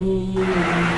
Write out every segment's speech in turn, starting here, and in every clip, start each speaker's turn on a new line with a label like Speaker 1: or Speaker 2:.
Speaker 1: mundo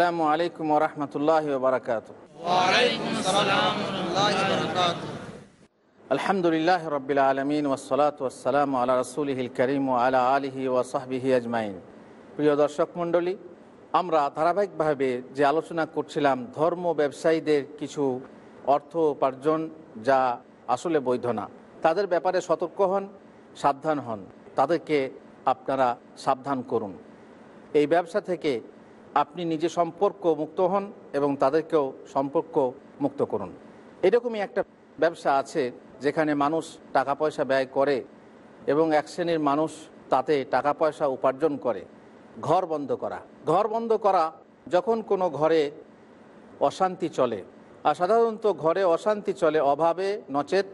Speaker 2: আসসালামু আলাইকুম রহমতুল্লাহ বারকাত আলহামদুলিল্লাহ রবিল আলমিন ওসলাত ওসালাম আল্লাহ রসুলহিল করিম ও আলা আলহি সাহবিহি আজমাইন প্রিয় দর্শক মণ্ডলী আমরা ধারাবাহিকভাবে যে আলোচনা করছিলাম ধর্ম ব্যবসায়ীদের কিছু অর্থ উপার্জন যা আসলে বৈধ না তাদের ব্যাপারে সতর্ক হন সাবধান হন তাদেরকে আপনারা সাবধান করুন এই ব্যবসা থেকে আপনি নিজে সম্পর্ক মুক্ত হন এবং তাদেরকেও সম্পর্ক মুক্ত করুন এরকমই একটা ব্যবসা আছে যেখানে মানুষ টাকা পয়সা ব্যয় করে এবং এক শ্রেণীর মানুষ তাতে টাকা পয়সা উপার্জন করে ঘর বন্ধ করা ঘর বন্ধ করা যখন কোনো ঘরে অশান্তি চলে আর সাধারণত ঘরে অশান্তি চলে অভাবে নচেত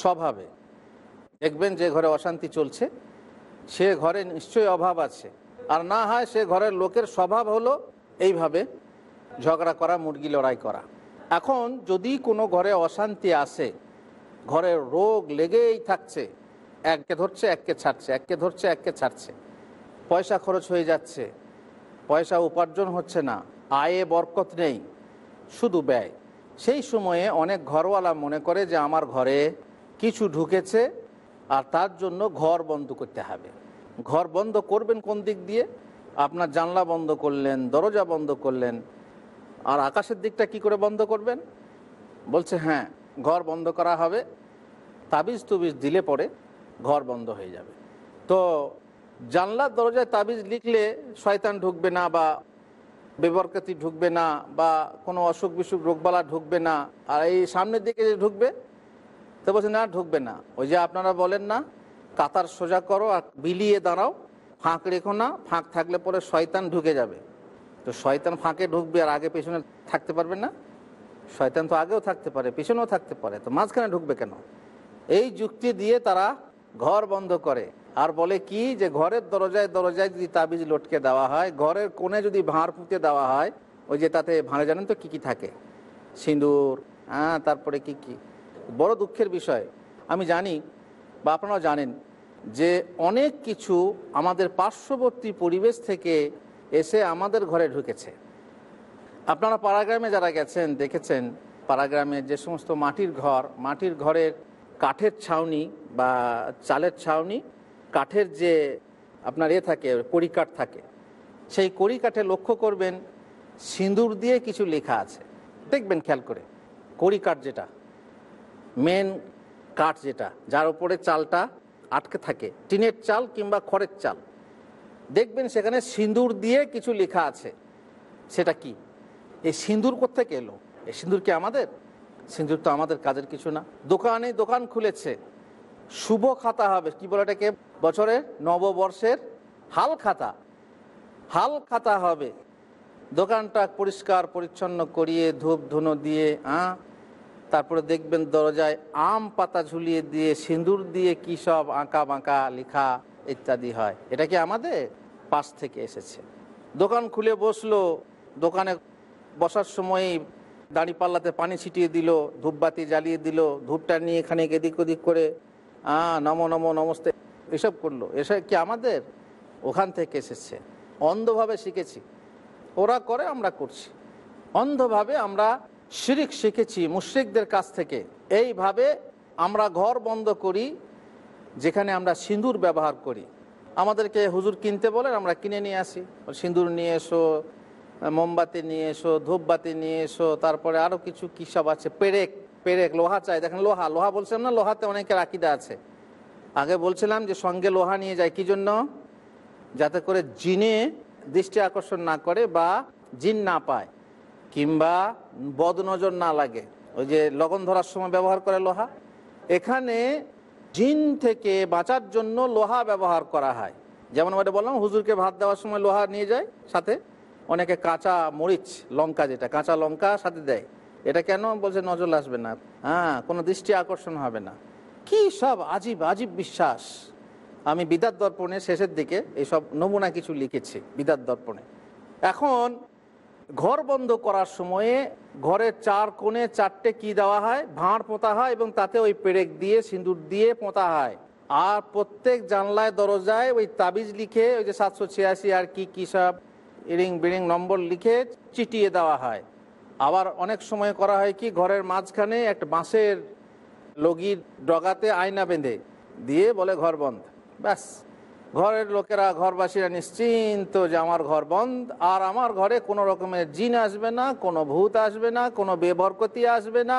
Speaker 2: স্বভাবে দেখবেন যে ঘরে অশান্তি চলছে সে ঘরে নিশ্চয়ই অভাব আছে আর না হয় সে ঘরের লোকের স্বভাব হলো এইভাবে ঝগড়া করা মুরগি লড়াই করা এখন যদি কোনো ঘরে অশান্তি আসে ঘরে রোগ লেগেই থাকছে এককে ধরছে এককে ছাড়ছে এককে ধরছে এককে ছাড়ছে পয়সা খরচ হয়ে যাচ্ছে পয়সা উপার্জন হচ্ছে না আয়ে বরকত নেই শুধু ব্যয় সেই সময়ে অনেক ঘরওয়ালা মনে করে যে আমার ঘরে কিছু ঢুকেছে আর তার জন্য ঘর বন্ধ করতে হবে ঘর বন্ধ করবেন কোন দিক দিয়ে আপনার জানলা বন্ধ করলেন দরজা বন্ধ করলেন আর আকাশের দিকটা কি করে বন্ধ করবেন বলছে হ্যাঁ ঘর বন্ধ করা হবে তাবিজ তুবিজ দিলে পরে ঘর বন্ধ হয়ে যাবে তো জানলার দরজায় তাবিজ লিখলে শয়তান ঢুকবে না বা বেবরকাতি ঢুকবে না বা কোনো অসুখ বিসুখ রোগবালা ঢুকবে না আর এই সামনের দিকে যে ঢুকবে তো বলছে না ঢুকবে না ওই যে আপনারা বলেন না কাতার সোজা করো আর বিলিয়ে দাঁড়াও ফাঁক রেখো না ফাঁক থাকলে পরে শয়তান ঢুকে যাবে তো শয়তান ফাঁকে ঢুকবে আর আগে পেছনে থাকতে পারবে না শয়তান তো আগেও থাকতে পারে পেছনেও থাকতে পারে তো মাঝখানে ঢুকবে কেন এই যুক্তি দিয়ে তারা ঘর বন্ধ করে আর বলে কি যে ঘরের দরজায় দরজায় যদি তাবিজ লটকে দেওয়া হয় ঘরের কোণে যদি ভাঁড় পুঁতে দেওয়া হয় ওই যে তাতে ভাঁড়ে জানেন তো কী কী থাকে সিঁদুর হ্যাঁ তারপরে কি কি বড় দুঃখের বিষয় আমি জানি বা আপনারা জানেন যে অনেক কিছু আমাদের পার্শ্ববর্তী পরিবেশ থেকে এসে আমাদের ঘরে ঢুকেছে আপনারা পাড়াগ্রামে যারা গেছেন দেখেছেন পাড়াগ্রামে যে সমস্ত মাটির ঘর মাটির ঘরের কাঠের ছাউনি বা চালের ছাউনি কাঠের যে আপনার এ থাকে কড়িকাঠ থাকে সেই কড়িকাঠে লক্ষ্য করবেন সিঁদুর দিয়ে কিছু লেখা আছে দেখবেন খেয়াল করে কড়িকাঠ যেটা মেন কাঠ যেটা যার উপরে চালটা আটকে থাকে টিনের চাল কিংবা খড়ের চাল দেখবেন সেখানে সিঁদুর দিয়ে কিছু লেখা আছে সেটা কি এই সিঁদুর কোথেকে এলো এই সিঁদুর কি আমাদের সিঁদুর তো আমাদের কাজের কিছু না দোকানে দোকান খুলেছে শুভ খাতা হবে কি বলে এটাকে বছরের নববর্ষের হাল খাতা হাল খাতা হবে দোকানটা পরিষ্কার পরিচ্ছন্ন করিয়ে ধূপ ধুনো দিয়ে হ্যাঁ তারপরে দেখবেন দরজায় আম পাতা ঝুলিয়ে দিয়ে সিঁদুর দিয়ে কী সব আঁকা বাঁকা লেখা ইত্যাদি হয় এটা কি আমাদের পাশ থেকে এসেছে দোকান খুলে বসলো দোকানে বসার সময়ই দাঁড়িপাল্লাতে পানি ছিটিয়ে দিল ধূপবাতি জ্বালিয়ে দিল ধূপটা নিয়ে এখানে এদিক ওদিক করে নম নম নমস্তে এসব করলো এসব কি আমাদের ওখান থেকে এসেছে অন্ধভাবে শিখেছি ওরা করে আমরা করছি অন্ধভাবে আমরা শিরিক শিখেছি মুশ্রিকদের কাছ থেকে এইভাবে আমরা ঘর বন্ধ করি যেখানে আমরা সিঁদুর ব্যবহার করি আমাদেরকে হুজুর কিনতে বলে আমরা কিনে নিয়ে আসি সিঁদুর নিয়ে এসো মোমবাতি নিয়ে এসো ধূপবাতি নিয়ে এসো তারপরে আরও কিছু কী সব আছে পেরেক পেরেক লোহা চাই দেখেন লোহা লোহা বলছিলাম না লোহাতে অনেকের আকিদা আছে আগে বলছিলাম যে সঙ্গে লোহা নিয়ে যায় কি জন্য যাতে করে জিনে দৃষ্টি আকর্ষণ না করে বা জিন না পায় কিংবা বদনজর না লাগে ওই যে লগন ধরার সময় ব্যবহার করে লোহা এখানে জিন থেকে বাঁচার জন্য লোহা ব্যবহার করা হয় যেমন ওটা বললাম হুজুরকে ভাত দেওয়ার সময় লোহা নিয়ে যায় সাথে অনেকে কাঁচা মরিচ লঙ্কা যেটা কাঁচা লঙ্কা সাথে দেয় এটা কেন বলছে নজর আসবে না হ্যাঁ কোনো দৃষ্টি আকর্ষণ হবে না কি সব আজীব আজীব বিশ্বাস আমি বিদাত দর্পণে শেষের দিকে এইসব নমুনা কিছু লিখেছি বিদাত দর্পণে এখন ঘর বন্ধ করার সময়ে ঘরের চার কোণে চারটে কি দেওয়া হয় ভাঁড় পোঁতা হয় এবং তাতে ওই পেরেক দিয়ে সিঁদুর দিয়ে পোঁতা হয় আর প্রত্যেক জানলায় দরজায় ওই তাবিজ লিখে ওই যে সাতশো ছিয়াশি আর কি কী সব ইরিং বিড়িং নম্বর লিখে চিটিয়ে দেওয়া হয় আবার অনেক সময় করা হয় কি ঘরের মাঝখানে একটা বাঁশের লগির ডগাতে আয়না বেঁধে দিয়ে বলে ঘর বন্ধ ব্যাস ঘরের লোকেরা ঘরবাসীরা নিশ্চিন্ত যে আমার ঘর বন্ধ আর আমার ঘরে কোনো রকমের জিন আসবে না কোনো ভূত আসবে না কোনো বেবরকতি আসবে না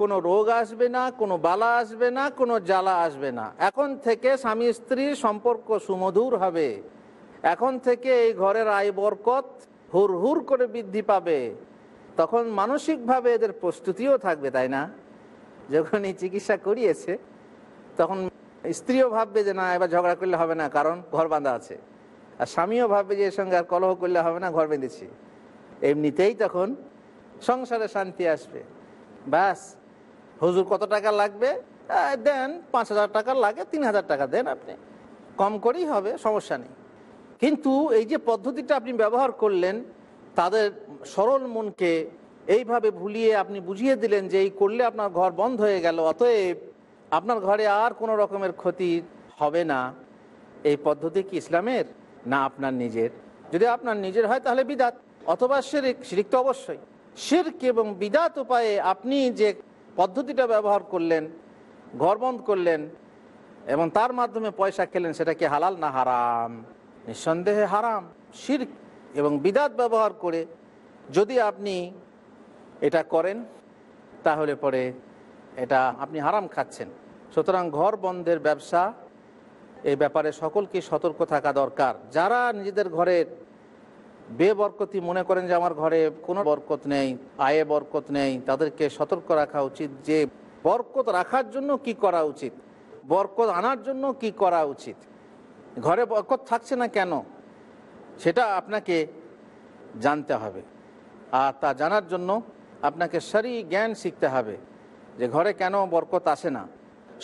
Speaker 2: কোনো রোগ আসবে না কোনো বালা আসবে না কোনো জ্বালা আসবে না এখন থেকে স্বামী স্ত্রীর সম্পর্ক সুমধুর হবে এখন থেকে এই ঘরের আয় বরকত হুর হুর করে বৃদ্ধি পাবে তখন মানসিকভাবে এদের প্রস্তুতিও থাকবে তাই না যখন এই চিকিৎসা করিয়েছে তখন স্ত্রীও ভাববে যে না এবার ঝগড়া করলে হবে না কারণ ঘর বাঁধা আছে আর স্বামীও ভাববে যে এর সঙ্গে আর কলহ করলে হবে না ঘর বেঁধেছি এমনিতেই তখন সংসারে শান্তি আসবে ব্যাস হুজুর কত টাকা লাগবে দেন পাঁচ হাজার টাকা লাগে তিন হাজার টাকা দেন আপনি কম করেই হবে সমস্যা নেই কিন্তু এই যে পদ্ধতিটা আপনি ব্যবহার করলেন তাদের সরল মনকে এইভাবে ভুলিয়ে আপনি বুঝিয়ে দিলেন যে এই করলে আপনার ঘর বন্ধ হয়ে গেল অতএব আপনার ঘরে আর কোনো রকমের ক্ষতি হবে না এই পদ্ধতি কি ইসলামের না আপনার নিজের যদি আপনার নিজের হয় তাহলে বিদাত অথবা শিরিক শিরিক তো অবশ্যই শির্ক এবং বিদাত উপায়ে আপনি যে পদ্ধতিটা ব্যবহার করলেন ঘর বন্ধ করলেন এবং তার মাধ্যমে পয়সা খেলেন সেটা কি হালাল না হারাম নিঃসন্দেহে হারাম শির্ক এবং বিদাত ব্যবহার করে যদি আপনি এটা করেন তাহলে পরে এটা আপনি হারাম খাচ্ছেন সুতরাং ঘর বন্ধের ব্যবসা এই ব্যাপারে সকলকে সতর্ক থাকা দরকার যারা নিজেদের ঘরের বেবরকতি মনে করেন যে আমার ঘরে কোনো বরকত নেই আয়ে বরকত নেই তাদেরকে সতর্ক রাখা উচিত যে বরকত রাখার জন্য কি করা উচিত বরকত আনার জন্য কি করা উচিত ঘরে বরকত থাকছে না কেন সেটা আপনাকে জানতে হবে আর তা জানার জন্য আপনাকে সারি জ্ঞান শিখতে হবে যে ঘরে কেন বরকত আসে না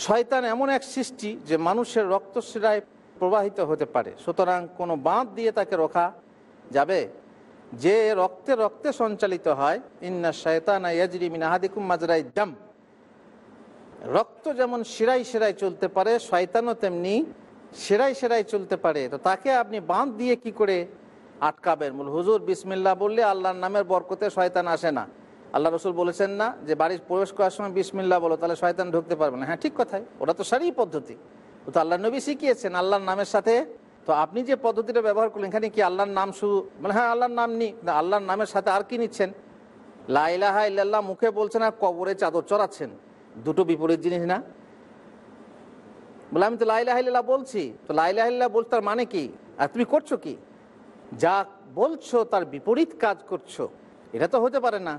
Speaker 2: শয়তান এমন এক সৃষ্টি যে মানুষের রক্তশিরায় প্রবাহিত হতে পারে সুতরাং কোনো বাঁধ দিয়ে তাকে রোখা যাবে যে রক্তে রক্তে সঞ্চালিত হয় ইন্না শয়তানা ইয়াজরি মিনাহাদিকুম মাজরাই দাম রক্ত যেমন শিরাই শিরাই চলতে পারে শয়তানও তেমনি সেরাই সেরাই চলতে পারে তো তাকে আপনি বাঁধ দিয়ে কি করে আটকাবেন হুজুর বিসমিল্লা বললে আল্লাহর নামের বরকতে শয়তান আসে না আল্লাহ রসুল বলেছেন না যে বাড়ির প্রবেশ করার সময় বিসমিল্লা বলো তাহলে শয়তান ঢুকতে পারবে না হ্যাঁ ঠিক কথাই ওটা তো সারি পদ্ধতি ও তো আল্লাহ নবী শিখিয়েছেন আল্লাহর নামের সাথে তো আপনি যে পদ্ধতিটা ব্যবহার করলেন এখানে কি আল্লাহর নাম শুধু মানে হ্যাঁ আল্লাহর নাম নি আল্লাহর নামের সাথে আর কি নিচ্ছেন লাইলাহা ইল্লাহ মুখে বলছেন আর কবরে চাদর চড়াচ্ছেন দুটো বিপরীত জিনিস না বলে আমি তো লাইলাহিল্লাহ বলছি তো লাইলাহিল্লাহ বলছি তার মানে কি আর তুমি করছো কি যা বলছো তার বিপরীত কাজ করছো এটা তো হতে পারে না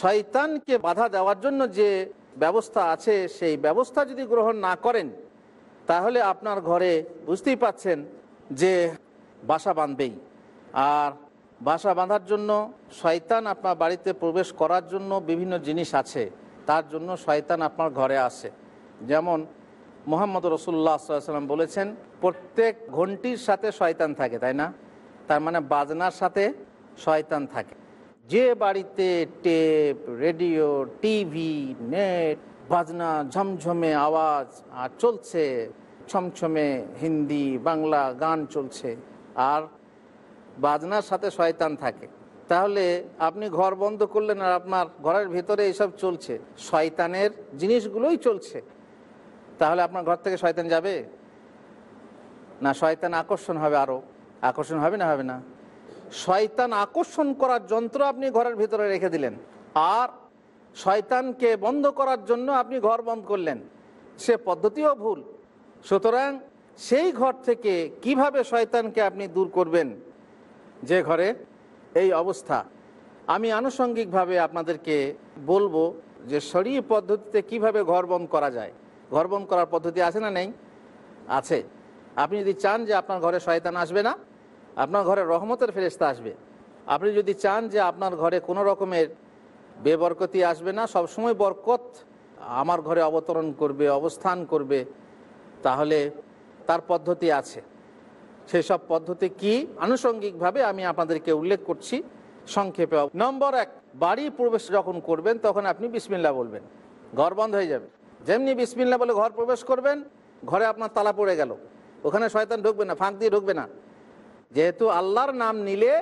Speaker 2: শয়তানকে বাধা দেওয়ার জন্য যে ব্যবস্থা আছে সেই ব্যবস্থা যদি গ্রহণ না করেন তাহলে আপনার ঘরে বুঝতেই পাচ্ছেন যে বাসা বাঁধবেই আর বাসা বাঁধার জন্য শয়তান আপনার বাড়িতে প্রবেশ করার জন্য বিভিন্ন জিনিস আছে তার জন্য শয়তান আপনার ঘরে আসে যেমন মোহাম্মদ রসুল্লাহ সাল্লাম বলেছেন প্রত্যেক ঘন্টির সাথে শয়তান থাকে তাই না তার মানে বাজনার সাথে শয়তান থাকে যে বাড়িতে টেপ রেডিও টিভি নেট বাজনা ঝমঝমে আওয়াজ আর চলছে ছমছমে হিন্দি বাংলা গান চলছে আর বাজনার সাথে শয়তান থাকে তাহলে আপনি ঘর বন্ধ করলেন আর আপনার ঘরের ভিতরে এইসব চলছে শয়তানের জিনিসগুলোই চলছে তাহলে আপনার ঘর থেকে শয়তান যাবে না শয়তান আকর্ষণ হবে আরও আকর্ষণ হবে না হবে না শয়তান আকর্ষণ করার যন্ত্র আপনি ঘরের ভিতরে রেখে দিলেন আর শয়তানকে বন্ধ করার জন্য আপনি ঘর বন্ধ করলেন সে পদ্ধতিও ভুল সুতরাং সেই ঘর থেকে কিভাবে শয়তানকে আপনি দূর করবেন যে ঘরে এই অবস্থা আমি আনুষঙ্গিকভাবে আপনাদেরকে বলবো যে শরীর পদ্ধতিতে কিভাবে ঘর বন্ধ করা যায় ঘর বন্ধ করার পদ্ধতি আছে না নেই আছে আপনি যদি চান যে আপনার ঘরে শয়তান আসবে না আপনার ঘরে রহমতের ফেরেস্তা আসবে আপনি যদি চান যে আপনার ঘরে কোনো রকমের বেবরকতি আসবে না সবসময় বরকত আমার ঘরে অবতরণ করবে অবস্থান করবে তাহলে তার পদ্ধতি আছে সেই সব পদ্ধতি কি আনুষঙ্গিকভাবে আমি আপনাদেরকে উল্লেখ করছি সংক্ষেপে নম্বর এক বাড়ি প্রবেশ যখন করবেন তখন আপনি বিসমিল্লা বলবেন ঘর বন্ধ হয়ে যাবে যেমনি বিসমিল্লা বলে ঘর প্রবেশ করবেন ঘরে আপনার তালা পড়ে গেল ওখানে শয়তান ঢুকবে না ফাঁক দিয়ে ঢুকবে না যেহেতু আল্লাহর নাম নিলে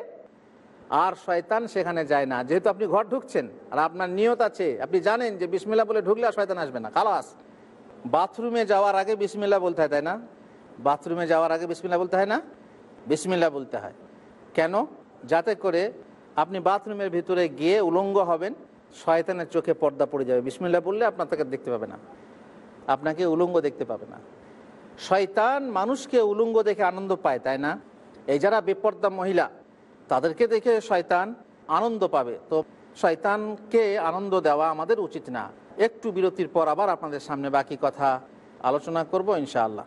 Speaker 2: আর শয়তান সেখানে যায় না যেহেতু আপনি ঘর ঢুকছেন আর আপনার নিয়ত আছে আপনি জানেন যে বিসমিল্লা বলে ঢুকলে আর শয়তান আসবে না খালাস বাথরুমে যাওয়ার আগে বিসমিল্লা বলতে হয় তাই না বাথরুমে যাওয়ার আগে বিসমিল্লা বলতে হয় না বিসমিল্লা বলতে হয় কেন যাতে করে আপনি বাথরুমের ভিতরে গিয়ে উলঙ্গ হবেন শয়তানের চোখে পর্দা পড়ে যাবে বিসমিল্লা বললে আপনার তাকে দেখতে পাবে না আপনাকে উলঙ্গ দেখতে পাবে না শয়তান মানুষকে উলঙ্গ দেখে আনন্দ পায় তাই না এই যারা বেপর্দা মহিলা তাদেরকে দেখে শয়তান আনন্দ পাবে তো শয়তানকে আনন্দ দেওয়া আমাদের উচিত না একটু বিরতির পর আবার আপনাদের সামনে বাকি কথা আলোচনা করব ইনশাআল্লাহ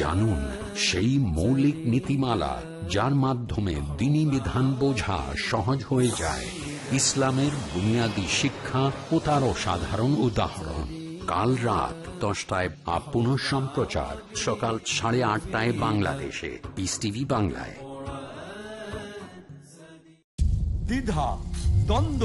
Speaker 1: জানুন সেই মৌলিক নীতিমালা যার মাধ্যমে দিনী বিধান বোঝা সহজ হয়ে যায় ইসলামের বুনিয়াদী শিক্ষা ও তারও সাধারণ উদাহরণ কাল রাত দশটায় আপন সম্প্রচার সকাল সাড়ে আটটায় বাংলাদেশে পিস বাংলায় দ্বিধা দ্বন্দ্ব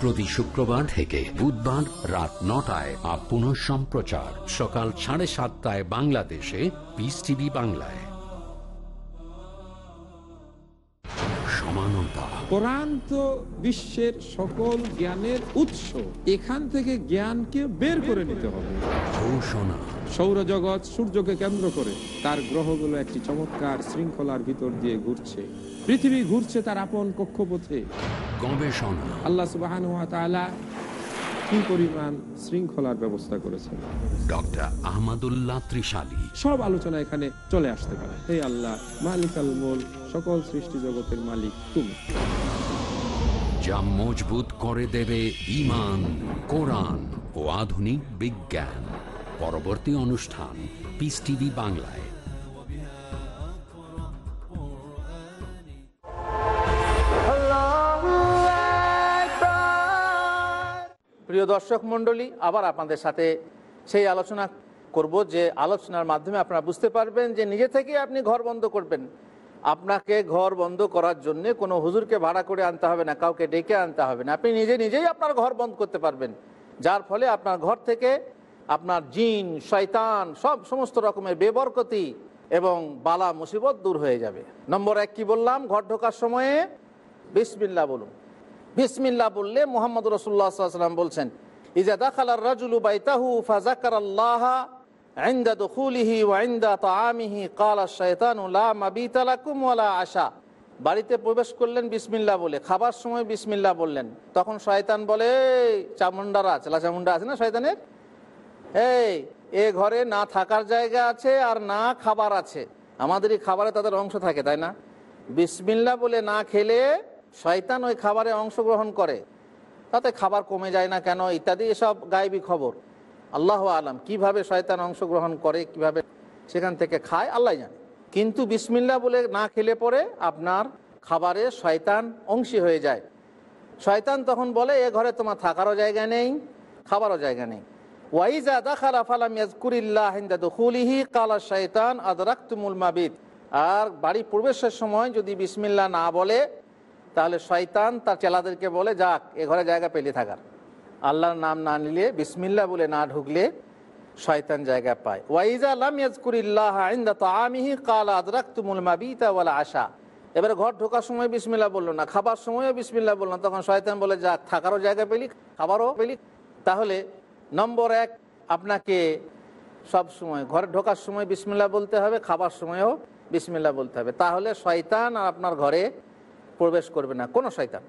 Speaker 1: প্রতি শুক্রবার থেকে বুধবার রাত নটায় আর পুনঃ সম্প্রচার সকাল সাড়ে সাতটায় বাংলাদেশে পিস টিভি বাংলায়
Speaker 2: বিশ্বের সকল জ্ঞানের উৎস এখান থেকে জ্ঞানকে বের করে নিতে হবে ঘোষণা সৌরজগৎ সূর্যকে কেন্দ্র করে তার গ্রহগুলো একটি চমৎকার শৃঙ্খলার ভিতর দিয়ে ঘুরছে পৃথিবী ঘুরছে তার আপন কক্ষপথে
Speaker 1: গবেষণা
Speaker 2: আল্লাহ সুবাহ কি পরিমাণ শৃঙ্খলার ব্যবস্থা
Speaker 1: ডক্টর ত্রিশালী
Speaker 2: সব আলোচনা এখানে চলে আসতে পারে আল্লাহ মালিক সকল মালিক
Speaker 1: যা মজবুত করে দেবে ইমান কোরআন ও আধুনিক বিজ্ঞান পরবর্তী অনুষ্ঠান পিস টিভি বাংলায়
Speaker 2: প্রিয় দর্শক মণ্ডলী আবার আপনাদের সাথে সেই আলোচনা করব যে আলোচনার মাধ্যমে আপনারা বুঝতে পারবেন যে নিজে থেকেই আপনি ঘর বন্ধ করবেন আপনাকে ঘর বন্ধ করার জন্য কোনো হুজুরকে ভাড়া করে আনতে হবে না কাউকে ডেকে আনতে হবে না আপনি নিজে নিজেই আপনার ঘর বন্ধ করতে পারবেন যার ফলে আপনার ঘর থেকে আপনার জিন শয়তান সব সমস্ত রকমের বেবরকতি এবং বালা মুসিবত দূর হয়ে যাবে নম্বর এক কি বললাম ঘর ঢোকার সময়ে বিসমিল্লা বলুন বিসমিল্লা বললে মোহাম্মদ রসুল্লাহ বলছেন দখুলিহি ওয়াইন্দা তামিহি আশা বাড়িতে প্রবেশ করলেন বিসমিল্লা বলে খাবার সময় বিসমিল্লা বললেন তখন শয়তান বলে চামুন্ডারা চেলা চামুন্ডা আছে না শয়তানের এই এ ঘরে না থাকার জায়গা আছে আর না খাবার আছে আমাদেরই খাবারে তাদের অংশ থাকে তাই না বিসমিল্লা বলে না খেলে শয়তান ওই খাবারে অংশগ্রহণ করে তাতে খাবার কমে যায় না কেন ইত্যাদি এসব গায়েবি খবর আল্লাহ আলাম কিভাবে শয়তান অংশগ্রহণ করে কিভাবে সেখান থেকে খায় আল্লাহ জানে কিন্তু বিসমিল্লা বলে না খেলে পরে আপনার খাবারে শয়তান অংশী হয়ে যায় শয়তান তখন বলে এ ঘরে তোমার থাকারও জায়গা নেই খাবারও জায়গা নেই ওয়াইজা দাখালা ফালাম কালা শয়তান আদরাক্তুমুল মাবিদ আর বাড়ি প্রবেশের সময় যদি বিসমিল্লা না বলে তাহলে শয়তান তার চেলাদেরকে বলে যাক এ ঘরে জায়গা পেলে থাকার আল্লাহর নাম না নিলে বিসমিল্লা বলে না ঢুকলে শয়তান জায়গা পায় ওয়াইজা লাম ইয়াজকুরিল্লাহ তো আমিহি কাল আদরাক তুমুল মাবিতা আশা এবার ঘর ঢোকার সময় বিসমিল্লা বললো না খাবার সময়ও বিসমিল্লা বললো না তখন শয়তান বলে যা থাকারও জায়গা পেলি খাবারও পেলি তাহলে নম্বর এক আপনাকে সব সময় ঘরে ঢোকার সময় বিসমিল্লা বলতে হবে খাবার সময়ও বিসমিল্লা বলতে হবে তাহলে শয়তান আর আপনার ঘরে প্রবেশ করবে না কোনো শয়তান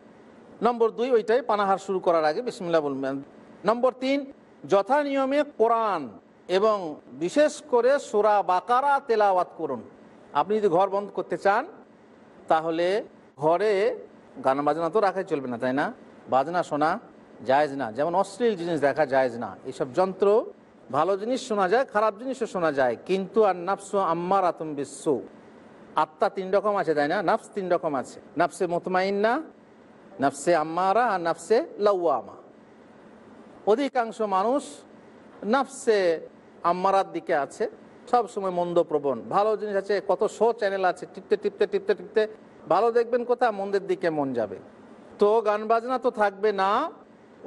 Speaker 2: নম্বর দুই ওইটাই পানাহার শুরু করার আগে বিসমিল্লা বলবেন নম্বর তিন যথা নিয়মে কোরআন এবং বিশেষ করে সুরা বাকারা তেলাওয়াত করুন আপনি যদি ঘর বন্ধ করতে চান তাহলে ঘরে গান বাজনা তো রাখাই চলবে না তাই না বাজনা শোনা জায়জ না যেমন অশ্লীল জিনিস দেখা যায়জ না এইসব যন্ত্র ভালো জিনিস শোনা যায় খারাপ জিনিসও শোনা যায় কিন্তু আর নাফসু আম্মার আতম বিশ্ব আত্মা তিন রকম আছে তাই না নাফস তিন রকম আছে নাফসে মোতমাইন্না নাফসে আম্মারা আর নাফসে লাউয়ামা অধিকাংশ মানুষ নাফসে আম্মারার দিকে আছে সব সময় মন্দ প্রবণ ভালো জিনিস আছে কত শো চ্যানেল আছে টিপতে টিপতে টিপতে টিপতে ভালো দেখবেন কোথায় মন্দের দিকে মন যাবে তো গান বাজনা তো থাকবে না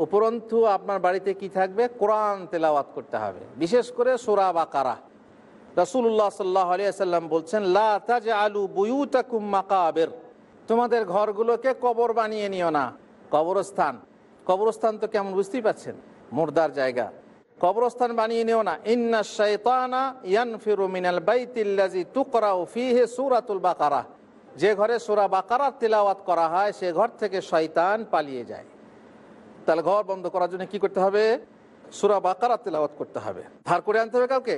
Speaker 2: উপরন্তু আপনার বাড়িতে কি থাকবে কোরআন তেলাওয়াত করতে হবে বিশেষ করে সোরা বা কারা রাসুল্লাহ সাল্লাহ আলিয়াল্লাম বলছেন লাজ আলু বুয়ুতা মাকাবের তোমাদের ঘরগুলোকে কবর বানিয়ে নিও না কবরস্থান কবরস্থান তো কেমন বুঝতেই পাচ্ছেন মুর্দার জায়গা কবরস্থান বানিয়ে নিও না ইন্না শৈতানা ফিরু মিনাল বাইতিল্লাজি তুকরাউ ফিহে সুরাতুল বাকারা যে ঘরে সুরা বাকারার তিলাওয়াত করা হয় সে ঘর থেকে শয়তান পালিয়ে যায় তাহলে ঘর বন্ধ করার জন্য কি করতে হবে সুরা বাকারার তিলাওয়াত করতে হবে ধার করে আনতে হবে কাউকে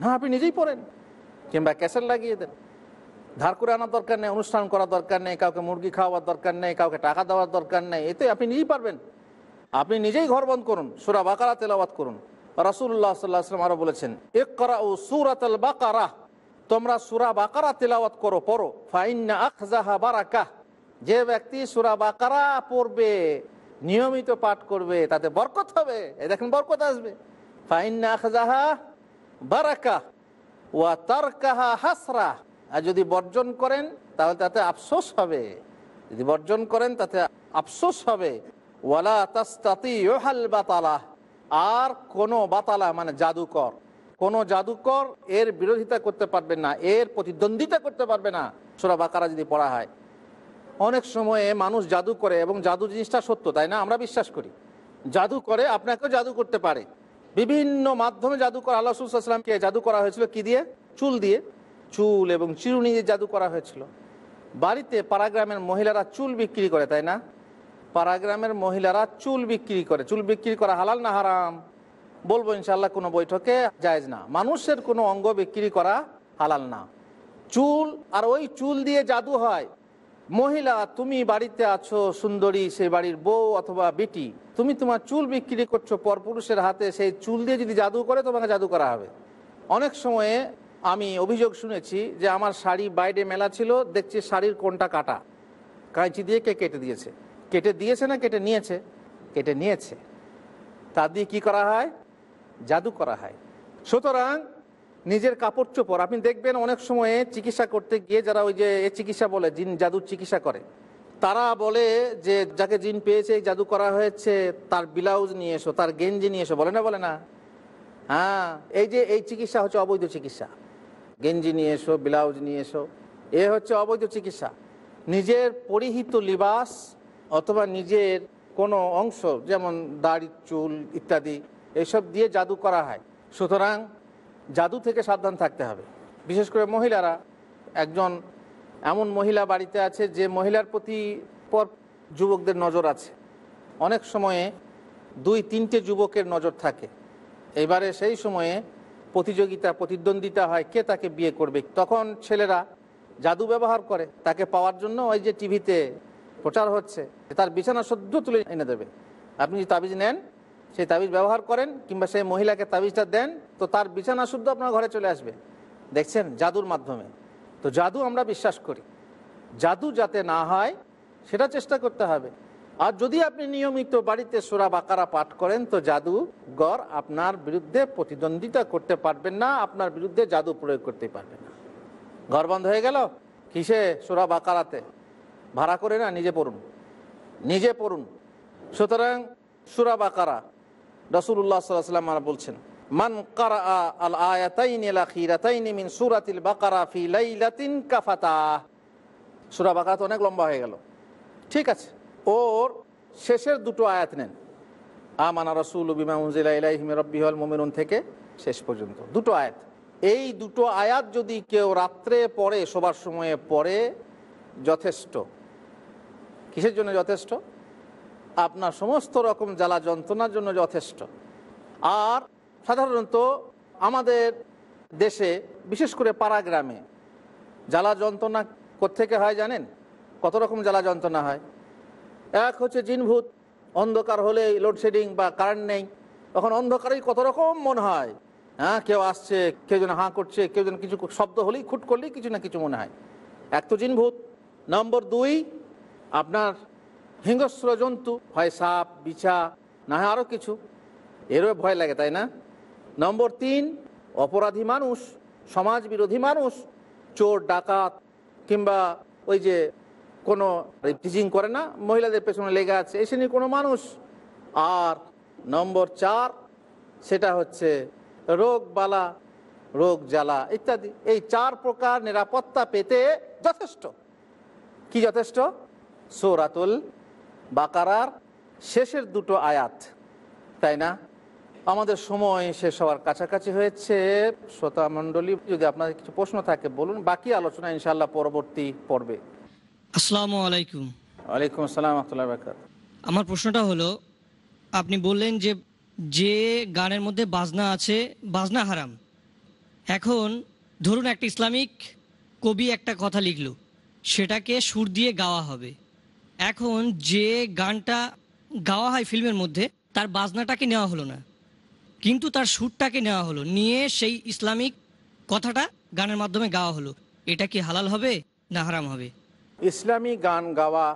Speaker 2: না আপনি নিজেই পড়েন কিংবা ক্যাসেট লাগিয়ে দেন ধার করে আনার দরকার নেই অনুষ্ঠান করার দরকার নেই কাউকে মুরগি খাওয়ার দরকার নেই কাউকে টাকা দেওয়ার দরকার নেই এতে আপনি নিজেই পারবেন আপনি নিজেই ঘর বন্ধ করুন সুরা বাকারা তেলাবাদ করুন রাসুল্লাহ সাল্লাহাম আরও বলেছেন করা ও সুরাত বাকারা তোমরা সুরা বাকারা তেলাওয়াত করো পড়ো ফাইন্না আখজাহা বারাকাহ যে ব্যক্তি সুরা বাকারা পড়বে নিয়মিত পাঠ করবে তাতে বরকত হবে এ দেখেন বরকত আসবে ফাইন্না আখজাহা বারাকা ওয়া তারকাহা হাসরা আর যদি বর্জন করেন তাহলে তাতে আফসোস হবে যদি বর্জন করেন তাতে আফসোস হবে ওয়ালা তাস্তাতি ইহাল বাতালা আর কোনো বাতালা মানে জাদুকর কোনো জাদুকর এর বিরোধিতা করতে পারবে না এর প্রতিদ্বন্দ্বিতা করতে পারবে না সোরা বাকারা যদি পড়া হয় অনেক সময়ে মানুষ জাদু করে এবং জাদু জিনিসটা সত্য তাই না আমরা বিশ্বাস করি জাদু করে আপনাকেও জাদু করতে পারে বিভিন্ন মাধ্যমে জাদু করা আল্লাহ রসুলামকে জাদু করা হয়েছিল কি দিয়ে চুল দিয়ে চুল এবং চিরুনি দিয়ে জাদু করা হয়েছিল বাড়িতে পাড়াগ্রামের মহিলারা চুল বিক্রি করে তাই না পাড়াগ্রামের মহিলারা চুল বিক্রি করে চুল বিক্রি করা হালাল না হারাম বলবো ইনশাল্লাহ কোনো বৈঠকে জায়জ না মানুষের কোনো অঙ্গ বিক্রি করা হালাল না চুল আর ওই চুল দিয়ে জাদু হয় মহিলা তুমি বাড়িতে আছো সুন্দরী সেই বাড়ির বউ অথবা বেটি তুমি তোমার চুল বিক্রি করছো পরপুরুষের হাতে সেই চুল দিয়ে যদি জাদু করে তোমাকে জাদু করা হবে অনেক সময়ে আমি অভিযোগ শুনেছি যে আমার শাড়ি বাইরে মেলা ছিল দেখছি শাড়ির কোনটা কাটা কাঁচি দিয়ে কে কেটে দিয়েছে কেটে দিয়েছে না কেটে নিয়েছে কেটে নিয়েছে তা দিয়ে কী করা হয় জাদু করা হয় সুতরাং নিজের কাপড় চোপড় আপনি দেখবেন অনেক সময়ে চিকিৎসা করতে গিয়ে যারা ওই যে এ চিকিৎসা বলে জিন জাদুর চিকিৎসা করে তারা বলে যে যাকে জিন পেয়েছে জাদু করা হয়েছে তার ব্লাউজ নিয়ে এসো তার গেঞ্জি নিয়ে এসো বলে না বলে না হ্যাঁ এই যে এই চিকিৎসা হচ্ছে অবৈধ চিকিৎসা গেঞ্জি নিয়ে এসো ব্লাউজ নিয়ে এসো এ হচ্ছে অবৈধ চিকিৎসা নিজের পরিহিত লিবাস অথবা নিজের কোনো অংশ যেমন দাড়ি চুল ইত্যাদি এসব দিয়ে জাদু করা হয় সুতরাং জাদু থেকে সাবধান থাকতে হবে বিশেষ করে মহিলারা একজন এমন মহিলা বাড়িতে আছে যে মহিলার প্রতি পর যুবকদের নজর আছে অনেক সময়ে দুই তিনটে যুবকের নজর থাকে এবারে সেই সময়ে প্রতিযোগিতা প্রতিদ্বন্দ্বিতা হয় কে তাকে বিয়ে করবে তখন ছেলেরা জাদু ব্যবহার করে তাকে পাওয়ার জন্য ওই যে টিভিতে প্রচার হচ্ছে তার বিছানা সদ্য তুলে এনে দেবে আপনি যদি তাবিজ নেন সেই তাবিজ ব্যবহার করেন কিংবা সেই মহিলাকে তাবিজটা দেন তো তার বিছানা শুদ্ধ আপনার ঘরে চলে আসবে দেখছেন জাদুর মাধ্যমে তো জাদু আমরা বিশ্বাস করি জাদু যাতে না হয় সেটা চেষ্টা করতে হবে আর যদি আপনি নিয়মিত বাড়িতে সোরা বাকারা পাঠ করেন তো জাদু গর আপনার বিরুদ্ধে প্রতিদ্বন্দ্বিতা করতে পারবেন না আপনার বিরুদ্ধে জাদু প্রয়োগ করতে পারবেন না ঘর বন্ধ হয়ে গেল কিসে সোরা বাকারাতে ভাড়া করে না নিজে পড়ুন নিজে পড়ুন সুতরাং সুরা বাকারা রসুল্লাহ বলছেন মান কারা কাফাতা অনেক লম্বা হয়ে গেল ঠিক আছে ওর শেষের দুটো আয়াত নেন আমানা রসুল মোমিনুন থেকে শেষ পর্যন্ত দুটো আয়াত এই দুটো আয়াত যদি কেউ রাত্রে পড়ে শোবার সময়ে পড়ে যথেষ্ট কিসের জন্য যথেষ্ট আপনার সমস্ত রকম জ্বালা যন্ত্রণার জন্য যথেষ্ট আর সাধারণত আমাদের দেশে বিশেষ করে পাড়া গ্রামে জ্বালা যন্ত্রণা কোথেকে হয় জানেন কত রকম জ্বালা যন্ত্রণা হয় এক হচ্ছে জিনভূত অন্ধকার হলে লোডশেডিং বা কারেন্ট নেই তখন অন্ধকারেই কত রকম মনে হয় হ্যাঁ কেউ আসছে কেউ যেন হাঁ করছে কেউ যেন কিছু শব্দ হলেই খুট করলেই কিছু না কিছু মনে হয় এক তো জিনভূত নম্বর দুই আপনার হিংস্র জন্তু হয় সাপ বিছা না হয় আরও কিছু এরও ভয় লাগে তাই না নম্বর তিন অপরাধী মানুষ সমাজ বিরোধী মানুষ চোর ডাকাত কিংবা ওই যে কোনো টিচিং করে না মহিলাদের পেছনে লেগে আছে এসে নিয়ে কোনো মানুষ আর নম্বর চার সেটা হচ্ছে রোগ বালা রোগ জ্বালা ইত্যাদি এই চার প্রকার নিরাপত্তা পেতে যথেষ্ট কি যথেষ্ট সৌরাতুল বাকারার শেষের দুটো আয়াত তাই না আমাদের সময় শেষ হওয়ার কাছাকাছি হয়েছে শ্রোতা মন্ডলী যদি আপনাদের কিছু প্রশ্ন থাকে বলুন বাকি আলোচনা ইনশাল্লাহ পরবর্তী পর্বে আসসালাম আলাইকুম ওয়ালাইকুম আসসালাম আমার প্রশ্নটা হলো আপনি বললেন যে যে গানের মধ্যে বাজনা আছে বাজনা হারাম এখন ধরুন একটা ইসলামিক কবি একটা কথা লিখল সেটাকে সুর দিয়ে গাওয়া হবে এখন যে গানটা গাওয়া হয় ফিল্মের মধ্যে তার বাজনাটাকে নেওয়া হলো না কিন্তু তার সুরটাকে নেওয়া হলো নিয়ে সেই ইসলামিক কথাটা গানের মাধ্যমে গাওয়া হলো এটা কি হালাল হবে না হারাম হবে ইসলামী গান গাওয়া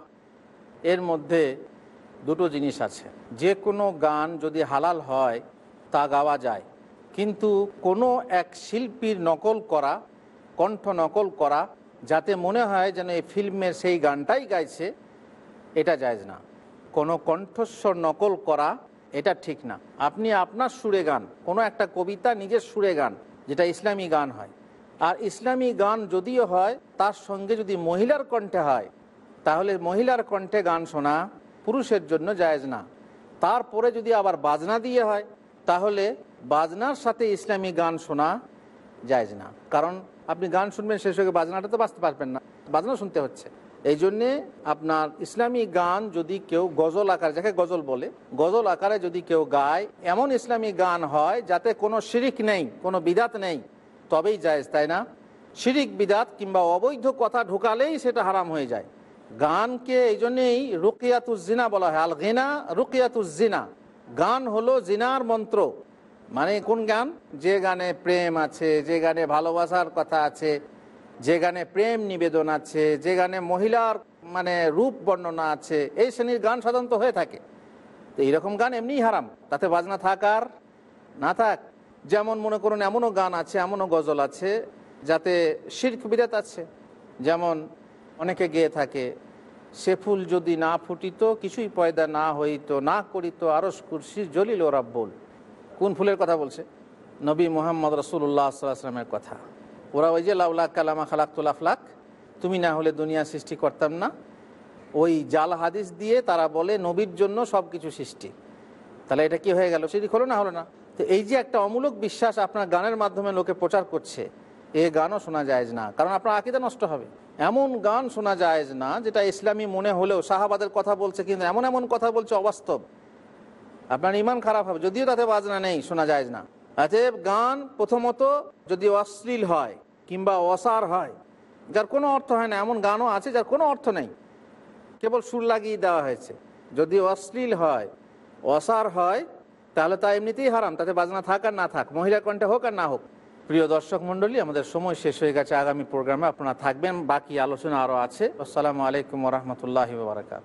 Speaker 2: এর মধ্যে দুটো জিনিস আছে যে কোনো গান যদি হালাল হয় তা গাওয়া যায় কিন্তু কোনো এক শিল্পীর নকল করা কণ্ঠ নকল করা যাতে মনে হয় যেন এই ফিল্মের সেই গানটাই গাইছে এটা যায়জ না কোনো কণ্ঠস্বর নকল করা এটা ঠিক না আপনি আপনার সুরে গান কোনো একটা কবিতা নিজের সুরে গান যেটা ইসলামী গান হয় আর ইসলামী গান যদিও হয় তার সঙ্গে যদি মহিলার কণ্ঠে হয় তাহলে মহিলার কণ্ঠে গান শোনা পুরুষের জন্য যায়জ না তারপরে যদি আবার বাজনা দিয়ে হয় তাহলে বাজনার সাথে ইসলামী গান শোনা যায়জ না কারণ আপনি গান শুনবেন সে সঙ্গে বাজনাটা তো বাঁচতে পারবেন না বাজনা শুনতে হচ্ছে এই জন্যে আপনার ইসলামী গান যদি কেউ গজল আকারে যাকে গজল বলে গজল আকারে যদি কেউ গায় এমন ইসলামী গান হয় যাতে কোনো শিরিক নেই কোনো বিদাত নেই তবেই যায় তাই না শিরিক বিদাত কিংবা অবৈধ কথা ঢুকালেই সেটা হারাম হয়ে যায় গানকে এই জন্যেই রুকিয়াতুজিনা বলা হয় আল গেনা রুকিয়াতুজিনা গান হলো জিনার মন্ত্র মানে কোন গান যে গানে প্রেম আছে যে গানে ভালোবাসার কথা আছে যে গানে প্রেম নিবেদন আছে যে গানে মহিলার মানে রূপ বর্ণনা আছে এই শ্রেণীর গান সাধারণত হয়ে থাকে তো এইরকম গান এমনিই হারাম তাতে বাজনা থাক আর না থাক যেমন মনে করুন এমনও গান আছে এমনও গজল আছে যাতে শির্ক বিরাত আছে যেমন অনেকে গেয়ে থাকে সে ফুল যদি না ফুটিত কিছুই পয়দা না হইত না করিত আরস কুরসি জলিল ওরা বল কোন ফুলের কথা বলছে নবী মোহাম্মদ রসুল্লাহ আসলামের কথা ওরা ওই যে লাউলাক কালামা খালাক তোলাফলাক তুমি না হলে দুনিয়া সৃষ্টি করতাম না ওই জাল হাদিস দিয়ে তারা বলে নবীর জন্য সব কিছু সৃষ্টি তাহলে এটা কি হয়ে গেল সেটি হলো না হলো না তো এই যে একটা অমূলক বিশ্বাস আপনার গানের মাধ্যমে লোকে প্রচার করছে এ গানও শোনা যায় না কারণ আপনার আকিদা নষ্ট হবে এমন গান শোনা যায় না যেটা ইসলামী মনে হলেও শাহাবাদের কথা বলছে কিন্তু এমন এমন কথা বলছে অবাস্তব আপনার ইমান খারাপ হবে যদিও তাতে বাজনা নেই শোনা যায় না অতএব গান প্রথমত যদি অশ্লীল হয় কিংবা অসার হয় যার কোনো অর্থ হয় না এমন গানও আছে যার কোনো অর্থ নেই কেবল সুর লাগিয়ে দেওয়া হয়েছে যদি অশ্লীল হয় অসার হয় তাহলে তা এমনিতেই হারাম তাতে বাজনা থাক আর না থাক মহিলা কণ্ঠে হোক আর না হোক প্রিয় দর্শক মন্ডলী আমাদের সময় শেষ হয়ে গেছে আগামী প্রোগ্রামে আপনারা থাকবেন বাকি আলোচনা আরও আছে আসসালামু আলাইকুম রহমতুল্লাহ বারকাত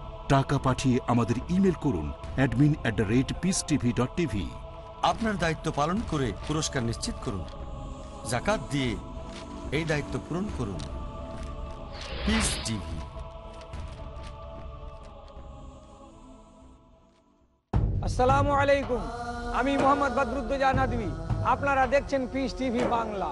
Speaker 3: টাকা পাঠিয়ে আমাদের ইমেল করুন অ্যাডমিন
Speaker 1: আপনার দায়িত্ব পালন করে পুরস্কার নিশ্চিত করুন জাকাত দিয়ে এই দায়িত্ব পূরণ করুন পিস টিভি
Speaker 2: আসসালামু আলাইকুম আমি মোহাম্মদ বদরুদ্দোজা নদী আপনারা দেখছেন পিস টিভি বাংলা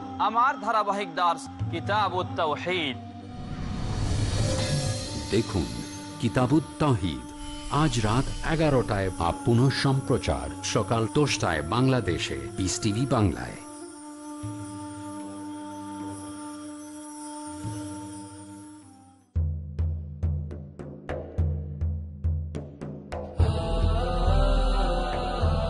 Speaker 4: আমার ধারাবাহিক দাস কিতাব
Speaker 1: দেখুন কিতাবুত্তাহিদ আজ রাত এগারোটায় বা পুনঃ সম্প্রচার সকাল দশটায় বাংলাদেশে বিস টিভি বাংলায়